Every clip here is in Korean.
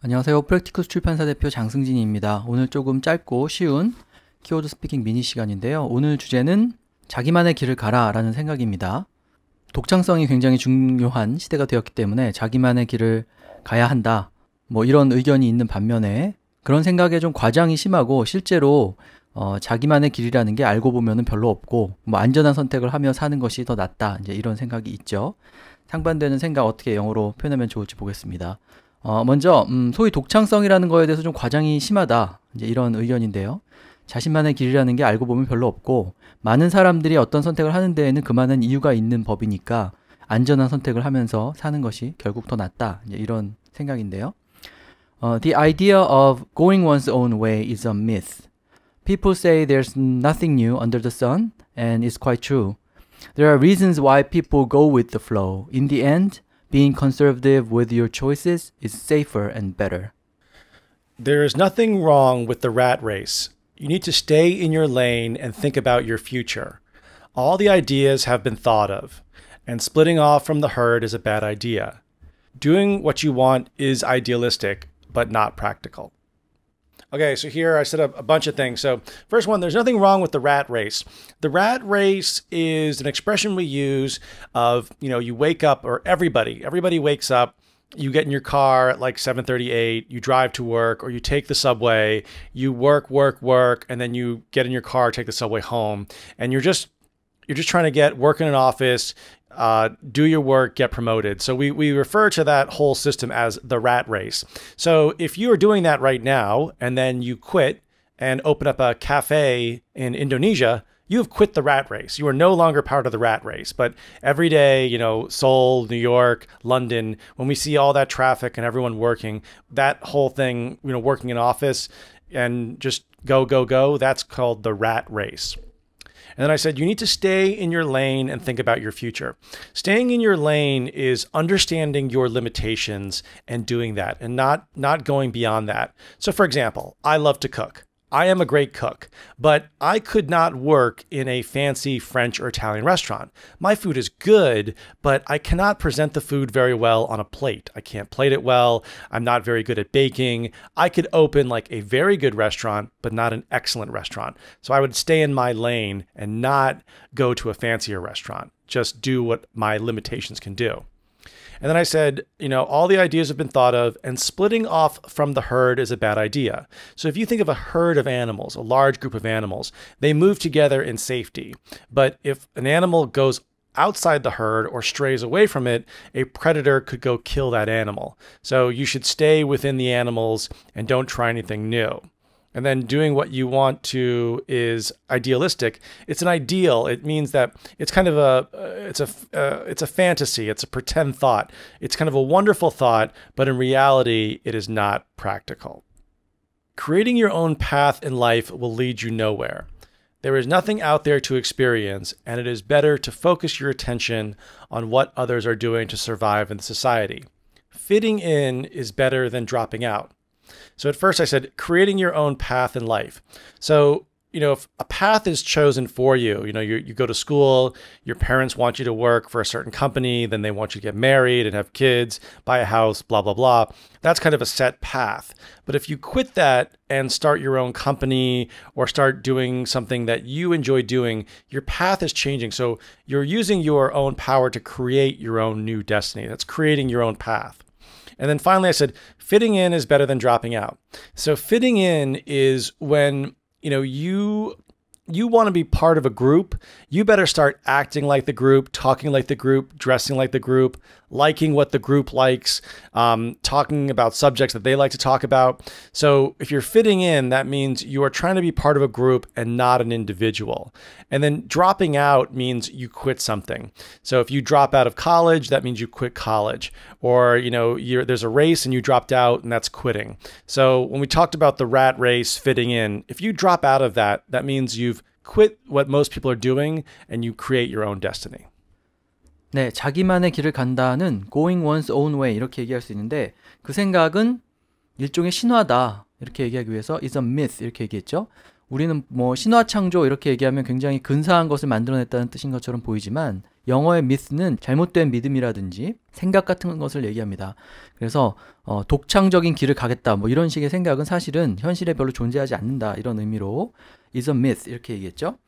안녕하세요. 프랙티쿠스 출판사 대표 장승진입니다. 오늘 조금 짧고 쉬운 키워드 스피킹 미니 시간인데요. 오늘 주제는 자기만의 길을 가라 라는 생각입니다. 독창성이 굉장히 중요한 시대가 되었기 때문에 자기만의 길을 가야 한다. 뭐 이런 의견이 있는 반면에 그런 생각에 좀 과장이 심하고 실제로 어, 자기만의 길이라는 게 알고 보면 별로 없고 뭐 안전한 선택을 하며 사는 것이 더 낫다. 이제 이런 생각이 있죠. 상반되는 생각 어떻게 영어로 표현하면 좋을지 보겠습니다. 어, 먼저 음, 소위 독창성이라는 거에 대해서 좀 과장이 심하다 이제 이런 의견인데요. 자신만의 길이라는 게 알고 보면 별로 없고 많은 사람들이 어떤 선택을 하는 데에는 그만한 이유가 있는 법이니까 안전한 선택을 하면서 사는 것이 결국 더 낫다 이제 이런 생각인데요. 어, The idea of going one's own way is a myth. People say there's nothing new under the sun, and it's quite true. There are reasons why people go with the flow. In the end, being conservative with your choices is safer and better. There is nothing wrong with the rat race. You need to stay in your lane and think about your future. All the ideas have been thought of, and splitting off from the herd is a bad idea. Doing what you want is idealistic, but not practical. Okay, so here I set up a bunch of things. So first one, there's nothing wrong with the rat race. The rat race is an expression we use of, you know, you wake up or everybody, everybody wakes up you get in your car at like 7:38, you drive to work or you take the subway, you work work work and then you get in your car, take the subway home and you're just you're just trying to get work in an office, uh, do your work, get promoted. So we, we refer to that whole system as the rat race. So if you are doing that right now and then you quit and open up a cafe in Indonesia, you have quit the rat race. You are no longer part of the rat race. But every day, you know, Seoul, New York, London, when we see all that traffic and everyone working, that whole thing, you know, working in office and just go, go, go, that's called the rat race. And then I said, you need to stay in your lane and think about your future. Staying in your lane is understanding your limitations and doing that and not, not going beyond that. So for example, I love to cook. I am a great cook, but I could not work in a fancy French or Italian restaurant. My food is good, but I cannot present the food very well on a plate. I can't plate it well. I'm not very good at baking. I could open like a very good restaurant, but not an excellent restaurant. So I would stay in my lane and not go to a fancier restaurant. Just do what my limitations can do. And then I said, you know, all the ideas have been thought of, and splitting off from the herd is a bad idea. So if you think of a herd of animals, a large group of animals, they move together in safety. But if an animal goes outside the herd or strays away from it, a predator could go kill that animal. So you should stay within the animals and don't try anything new and then doing what you want to is idealistic it's an ideal it means that it's kind of a uh, it's a uh, it's a fantasy it's a pretend thought it's kind of a wonderful thought but in reality it is not practical creating your own path in life will lead you nowhere there is nothing out there to experience, and it is better to focus your attention on what others are doing to survive in society. Fitting in is better than dropping out. So at first I said creating your own path in life. So you know, if a path is chosen for you, you know, you, you go to school, your parents want you to work for a certain company, then they want you to get married and have kids, buy a house, blah, blah, blah. That's kind of a set path. But if you quit that and start your own company or start doing something that you enjoy doing, your path is changing. So you're using your own power to create your own new destiny. That's creating your own path. And then finally, I said, fitting in is better than dropping out. So fitting in is when, you know, you you want to be part of a group, you better start acting like the group, talking like the group, dressing like the group, liking what the group likes, um, talking about subjects that they like to talk about. So if you're fitting in, that means you are trying to be part of a group and not an individual. And then dropping out means you quit something. So if you drop out of college, that means you quit college. Or you know, there's a race and you dropped out, and that's quitting. So when we talked about the rat race fitting in, if you drop out of that, that means you've quit what most people are doing and you create your own destiny. 네, 자기만의 길을 간다는 going one's own way 이렇게 얘기할 수 있는데 그 생각은 일종의 신화다 이렇게 얘기하기 위해서 is a myth 이렇게 얘기했죠. 우리는 뭐 신화 창조 이렇게 얘기하면 굉장히 근사한 것을 만들어냈다는 뜻인 것처럼 보이지만 영어의 myth는 잘못된 믿음이라든지 생각 같은 것을 얘기합니다. 그래서 어, 독창적인 길을 가겠다 뭐 이런 식의 생각은 사실은 현실에 별로 존재하지 않는다 이런 의미로 is a myth 이렇게 얘기했죠.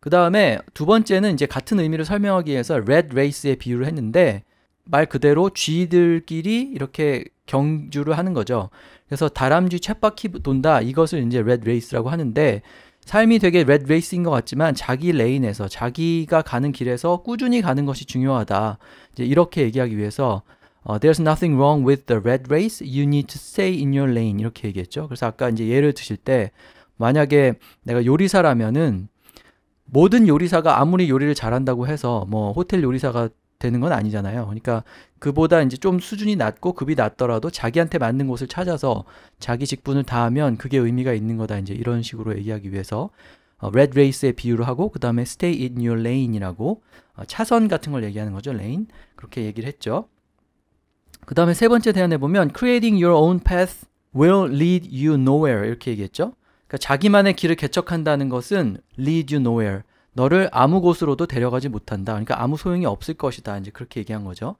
그 다음에 두 번째는 이제 같은 의미를 설명하기 위해서 red race의 비유를 했는데 말 그대로 쥐들끼리 이렇게 경주를 하는 거죠. 그래서 다람쥐 쳇바퀴 돈다 이것을 이제 red race라고 하는데 삶이 되게 red race인 것 같지만 자기 레인에서 자기가 가는 길에서 꾸준히 가는 것이 중요하다. 이제 이렇게 얘기하기 위해서 어, There's nothing wrong with the red race. You need to stay in your lane. 이렇게 얘기했죠. 그래서 아까 이제 예를 드실 때 만약에 내가 요리사라면은 모든 요리사가 아무리 요리를 잘한다고 해서 뭐 호텔 요리사가 되는 건 아니잖아요. 그러니까 그보다 이제 좀 수준이 낮고 급이 낮더라도 자기한테 맞는 곳을 찾아서 자기 직분을 다하면 그게 의미가 있는 거다. 이제 이런 식으로 얘기하기 위해서 레드 어, 레이스의 비유를 하고 그 다음에 stay in your lane이라고 어, 차선 같은 걸 얘기하는 거죠. 레인 그렇게 얘기를 했죠. 그 다음에 세 번째 대안에 보면 creating your own path will lead you nowhere 이렇게 얘기했죠. 그러니까 자기만의 길을 개척한다는 것은 lead you nowhere. 너를 아무 곳으로도 데려가지 못한다. 그러니까 아무 소용이 없을 것이다. 이제 그렇게 얘기한 거죠.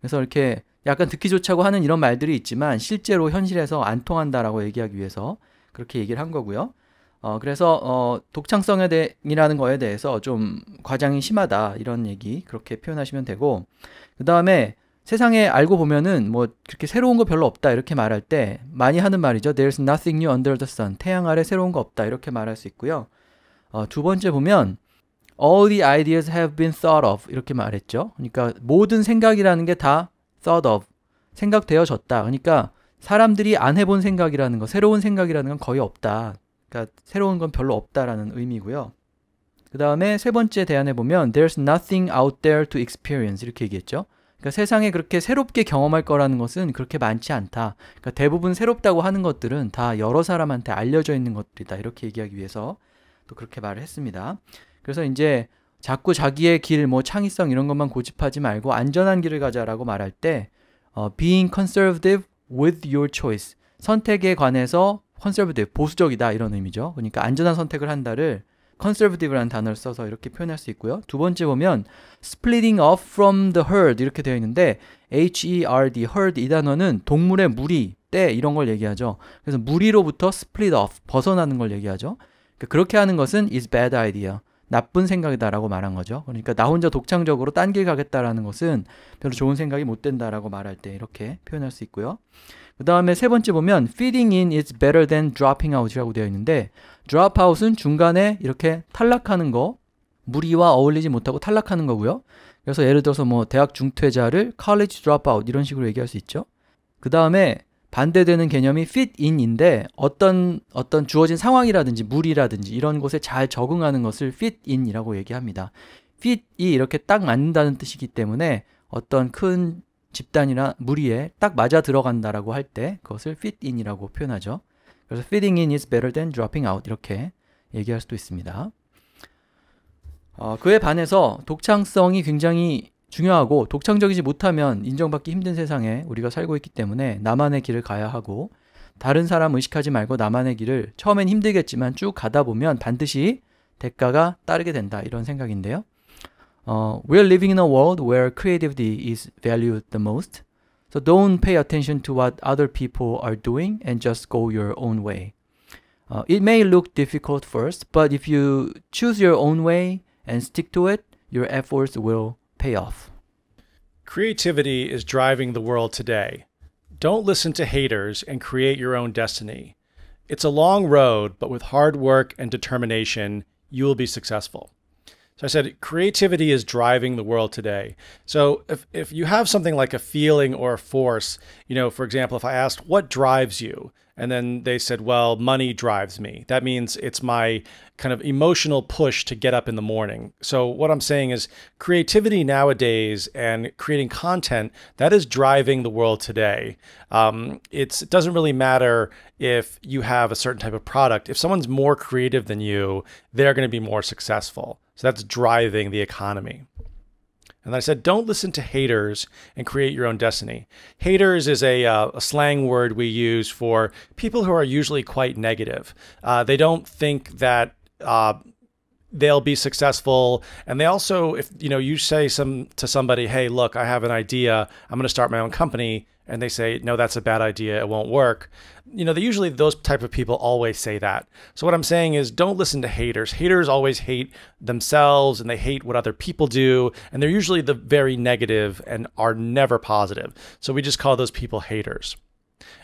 그래서 이렇게 약간 듣기 좋자고 하는 이런 말들이 있지만 실제로 현실에서 안 통한다라고 얘기하기 위해서 그렇게 얘기를 한 거고요. 어, 그래서 어, 독창성에 대이라는 거에 대해서 좀 과장이 심하다 이런 얘기 그렇게 표현하시면 되고 그 다음에 세상에 알고 보면은 뭐 그렇게 새로운 거 별로 없다 이렇게 말할 때 많이 하는 말이죠. There's nothing new under the sun. 태양 아래 새로운 거 없다 이렇게 말할 수 있고요. 어, 두 번째 보면 all the ideas have been thought of 이렇게 말했죠. 그러니까 모든 생각이라는 게 다 thought of 생각되어졌다. 그러니까 사람들이 안 해본 생각이라는 거, 새로운 생각이라는 건 거의 없다. 그러니까 새로운 건 별로 없다라는 의미고요. 그 다음에 세 번째 대안에 보면 there's nothing out there to experience 이렇게 얘기했죠. 그러니까 세상에 그렇게 새롭게 경험할 거라는 것은 그렇게 많지 않다. 그러니까 대부분 새롭다고 하는 것들은 다 여러 사람한테 알려져 있는 것들이다. 이렇게 얘기하기 위해서 또 그렇게 말을 했습니다. 그래서 이제 자꾸 자기의 길, 뭐 창의성 이런 것만 고집하지 말고 안전한 길을 가자라고 말할 때 어, being conservative with your choice 선택에 관해서 컨 o n s e 보수적이다 이런 의미죠. 그러니까 안전한 선택을 한다를 conservative라는 단어를 써서 이렇게 표현할 수 있고요. 두 번째 보면 splitting off from the herd 이렇게 되어 있는데 herd, herd 이 단어는 동물의 무리, 때 이런 걸 얘기하죠. 그래서 무리로부터 split off, 벗어나는 걸 얘기하죠. 그러니까 그렇게 하는 것은 is bad idea. 나쁜 생각이다라고 말한 거죠. 그러니까 나 혼자 독창적으로 딴 길 가겠다라는 것은 별로 좋은 생각이 못 된다라고 말할 때 이렇게 표현할 수 있고요. 그 다음에 세 번째 보면 fitting in is better than dropping out이라고 되어 있는데 drop out은 중간에 이렇게 탈락하는 거 무리와 어울리지 못하고 탈락하는 거고요. 그래서 예를 들어서 뭐 대학 중퇴자를 college dropout 이런 식으로 얘기할 수 있죠. 그 다음에 반대되는 개념이 fit in인데 어떤 어떤 주어진 상황이라든지 물이라든지 이런 곳에 잘 적응하는 것을 fit in이라고 얘기합니다. fit이 이렇게 딱 맞는다는 뜻이기 때문에 어떤 큰 집단이나 무리에 딱 맞아 들어간다라고 할 때 그것을 fit in이라고 표현하죠. 그래서 fitting in is better than dropping out 이렇게 얘기할 수도 있습니다. 어, 그에 반해서 독창성이 굉장히 중요하고 독창적이지 못하면 인정받기 힘든 세상에 우리가 살고 있기 때문에 나만의 길을 가야 하고 다른 사람 의식하지 말고 나만의 길을 처음엔 힘들겠지만 쭉 가다 보면 반드시 대가가 따르게 된다 이런 생각인데요. 어, we're living in a world where creativity is valued the most. So don't pay attention to what other people are doing and just go your own way. Uh, it may look difficult first, but if you choose your own way and stick to it, your efforts will Payoff. Creativity is driving the world today. Don't listen to haters and create your own destiny. It's a long road, but with hard work and determination, you will be successful. So I said, creativity is driving the world today. So if, if you have something like a feeling or a force, you know, for example, if I asked, what drives you? And then they said, well, money drives me. That means it's my kind of emotional push to get up in the morning. So what I'm saying is creativity nowadays and creating content that is driving the world today. Um, it doesn't really matter if you have a certain type of product. If someone's more creative than you, they're going to be more successful. So that's driving the economy. And I said, don't listen to haters and create your own destiny. Haters is a, uh, a slang word we use for people who are usually quite negative. Uh, they don't think that uh, they'll be successful. And they also, if you know, you say some to somebody, hey, look, I have an idea. I'm going to start my own company and they say, no, that's a bad idea, it won't work. You know, they usually those type of people always say that. So what I'm saying is don't listen to haters. Haters always hate themselves and they hate what other people do, and they're usually the very negative and are never positive. So we just call those people haters.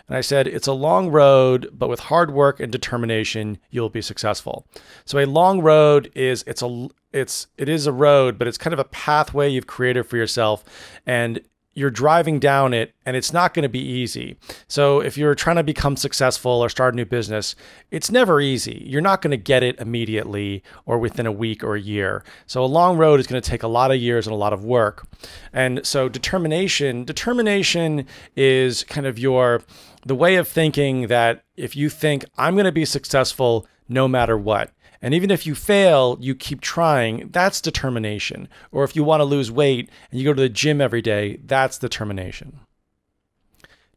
And I said, it's a long road, but with hard work and determination, you'll be successful. So a long road is it's a it's it is a road, but it's kind of a pathway you've created for yourself. And you're driving down it and it's not going to be easy. So if you're trying to become successful or start a new business, it's never easy. You're not going to get it immediately or within a week or a year. So a long road is going to take a lot of years and a lot of work. And so determination, determination is kind of your the way of thinking that if you think I'm going to be successful no matter what, and even if you fail, you keep trying. That's determination. Or if you want to lose weight and you go to the gym every day, that's determination.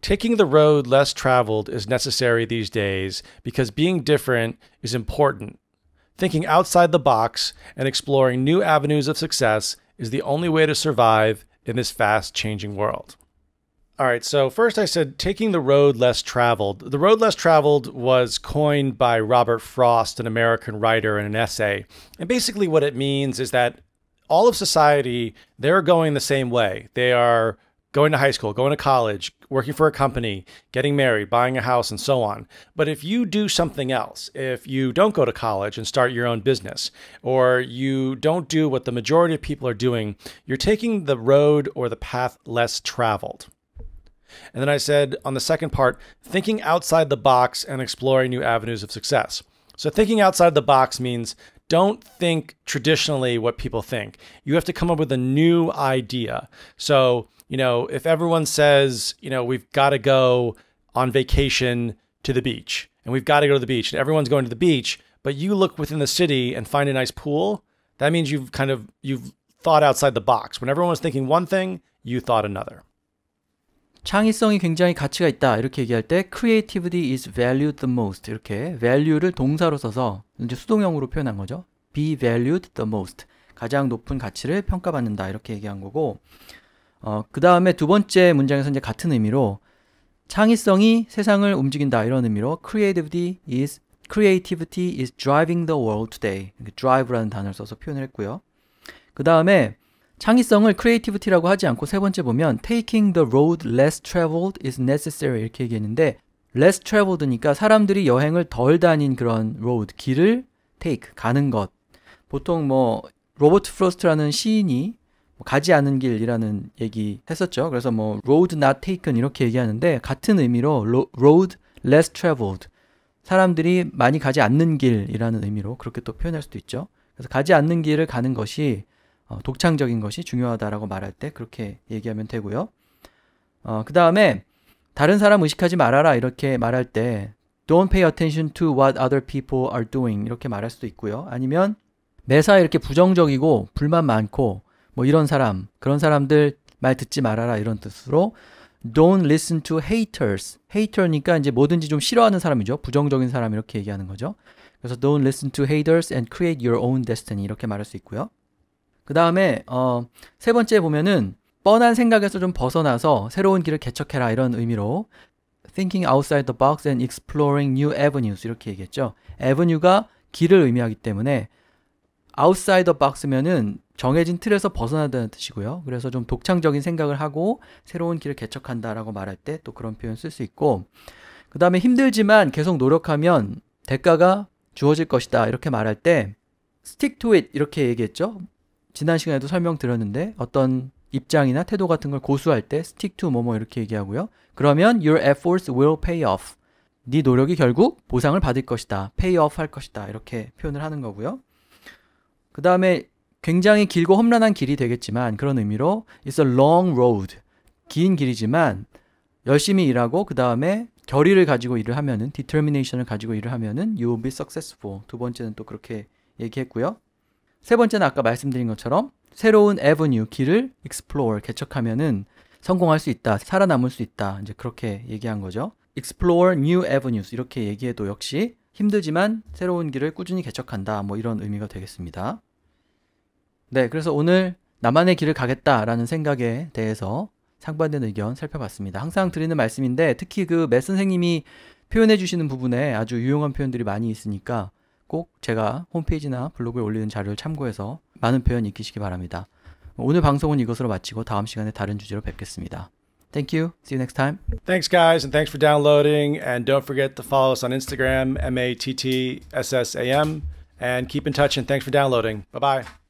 Taking the road less traveled is necessary these days because being different is important. Thinking outside the box and exploring new avenues of success is the only way to survive in this fast changing world. All right, so first I said taking the road less traveled. The road less traveled was coined by Robert Frost, an American writer, in an essay. And basically, what it means is that all of society, they're going the same way. They are going to high school, going to college, working for a company, getting married, buying a house, and so on. But if you do something else, if you don't go to college and start your own business, or you don't do what the majority of people are doing, you're taking the road or the path less traveled. And then I said on the second part, thinking outside the box and exploring new avenues of success. So thinking outside the box means don't think traditionally what people think. You have to come up with a new idea. So, you know, if everyone says, you know, we've got to go on vacation to the beach and we've got to go to the beach and everyone's going to the beach, but you look within the city and find a nice pool, that means you've kind of you've thought outside the box. When everyone was thinking one thing, you thought another. 창의성이 굉장히 가치가 있다 이렇게 얘기할 때 creativity is valued the most 이렇게 value를 동사로 써서 이제 수동형으로 표현한 거죠. be valued the most 가장 높은 가치를 평가받는다 이렇게 얘기한 거고 어, 그 다음에 두 번째 문장에서 이제 같은 의미로 창의성이 세상을 움직인다 이런 의미로 creativity is creativity is driving the world today. drive라는 단어를 써서 표현을 했고요. 그 다음에 창의성을 creativity라고 하지 않고 세 번째 보면 taking the road less traveled is necessary 이렇게 얘기했는데 less traveled니까 사람들이 여행을 덜 다닌 그런 road 길을 take 가는 것 보통 뭐 로버트 프로스트라는 시인이 뭐 가지 않은 길이라는 얘기 했었죠. 그래서 뭐 road not taken 이렇게 얘기하는데 같은 의미로 road less traveled 사람들이 많이 가지 않는 길이라는 의미로 그렇게 또 표현할 수도 있죠. 그래서 가지 않는 길을 가는 것이 어, 독창적인 것이 중요하다라고 말할 때 그렇게 얘기하면 되고요. 어, 그 다음에 다른 사람 의식하지 말아라 이렇게 말할 때 don't pay attention to what other people are doing 이렇게 말할 수도 있고요. 아니면 매사 이렇게 부정적이고 불만 많고 뭐 이런 사람 그런 사람들 말 듣지 말아라 이런 뜻으로 don't listen to haters. hater니까 이제 뭐든지 좀 싫어하는 사람이죠. 부정적인 사람 이렇게 얘기하는 거죠. 그래서 don't listen to haters and create your own destiny 이렇게 말할 수 있고요. 그 다음에 어, 세 번째 보면은 뻔한 생각에서 좀 벗어나서 새로운 길을 개척해라 이런 의미로 thinking outside the box and exploring new avenues 이렇게 얘기했죠. avenue가 길을 의미하기 때문에 outside the box면은 정해진 틀에서 벗어나다는 뜻이고요. 그래서 좀 독창적인 생각을 하고 새로운 길을 개척한다라고 말할 때 또 그런 표현 쓸 수 있고 그 다음에 힘들지만 계속 노력하면 대가가 주어질 것이다 이렇게 말할 때 stick to it 이렇게 얘기했죠. 지난 시간에도 설명드렸는데 어떤 입장이나 태도 같은 걸 고수할 때 stick to 뭐뭐 이렇게 얘기하고요. 그러면 your efforts will pay off. 네 노력이 결국 보상을 받을 것이다. pay off 할 것이다. 이렇게 표현을 하는 거고요. 그 다음에 굉장히 길고 험난한 길이 되겠지만 그런 의미로 it's a long road. 긴 길이지만 열심히 일하고 그 다음에 결의를 가지고 일을 하면은 determination을 가지고 일을 하면은 you will be successful. 두 번째는 또 그렇게 얘기했고요. 세 번째는 아까 말씀드린 것처럼 새로운 에브뉴 길을 explore 개척하면은 성공할 수 있다, 살아남을 수 있다. 이제 그렇게 얘기한 거죠. explore new avenues 이렇게 얘기해도 역시 힘들지만 새로운 길을 꾸준히 개척한다. 뭐 이런 의미가 되겠습니다. 네, 그래서 오늘 나만의 길을 가겠다라는 생각에 대해서 상반된 의견 살펴봤습니다. 항상 드리는 말씀인데 특히 그 매 선생님이 표현해 주시는 부분에 아주 유용한 표현들이 많이 있으니까 꼭 제가 홈페이지나 블로그에 올리는 자료를 참고해서 많은 표현 익히시기 바랍니다. 오늘 방송은 이것으로 마치고 다음 시간에 다른 주제로 뵙겠습니다. Thank you. See you next time. Thanks, guys, and thanks for downloading. And don't forget to follow us on Instagram, M A T T S S A M, and keep in touch. And thanks for downloading. Bye bye.